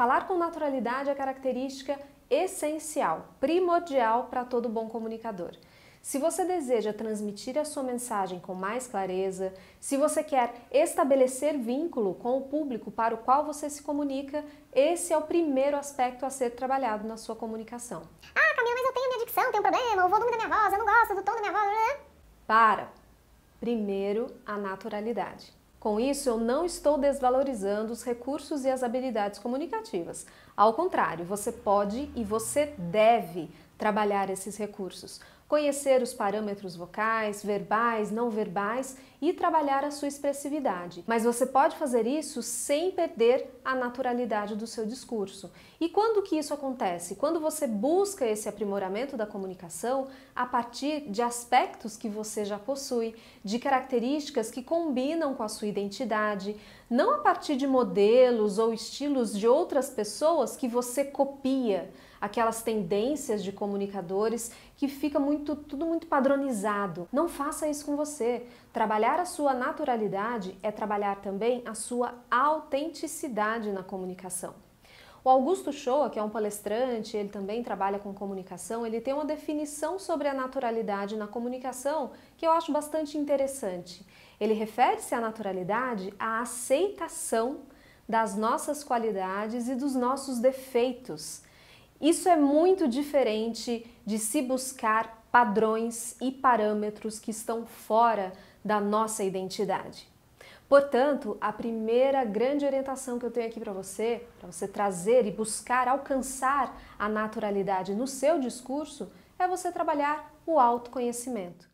Falar com naturalidade é característica essencial, primordial para todo bom comunicador. Se você deseja transmitir a sua mensagem com mais clareza, se você quer estabelecer vínculo com o público para o qual você se comunica, esse é o primeiro aspecto a ser trabalhado na sua comunicação. Ah, Camila, mas eu tenho minha dicção, tenho um problema, o volume da minha voz, eu não gosto do tom da minha voz. Né? Para! Primeiro, a naturalidade. Com isso, eu não estou desvalorizando os recursos e as habilidades comunicativas. Ao contrário, você pode e você deve trabalhar esses recursos, conhecer os parâmetros vocais, verbais, não verbais e trabalhar a sua expressividade. Mas você pode fazer isso sem perder a naturalidade do seu discurso. E quando que isso acontece? Quando você busca esse aprimoramento da comunicação a partir de aspectos que você já possui, de características que combinam com a sua identidade, não a partir de modelos ou estilos de outras pessoas que você copia aquelas tendências de comunicadores que fica muito tudo muito padronizado. Não faça isso com você. Trabalhar a sua naturalidade é trabalhar também a sua autenticidade na comunicação. O Augusto Shoa, que é um palestrante, ele também trabalha com comunicação, ele tem uma definição sobre a naturalidade na comunicação que eu acho bastante interessante. Ele refere-se à naturalidade à aceitação das nossas qualidades e dos nossos defeitos, isso é muito diferente de se buscar padrões e parâmetros que estão fora da nossa identidade. Portanto, a primeira grande orientação que eu tenho aqui para você, para você trazer e buscar alcançar a naturalidade no seu discurso, é você trabalhar o autoconhecimento.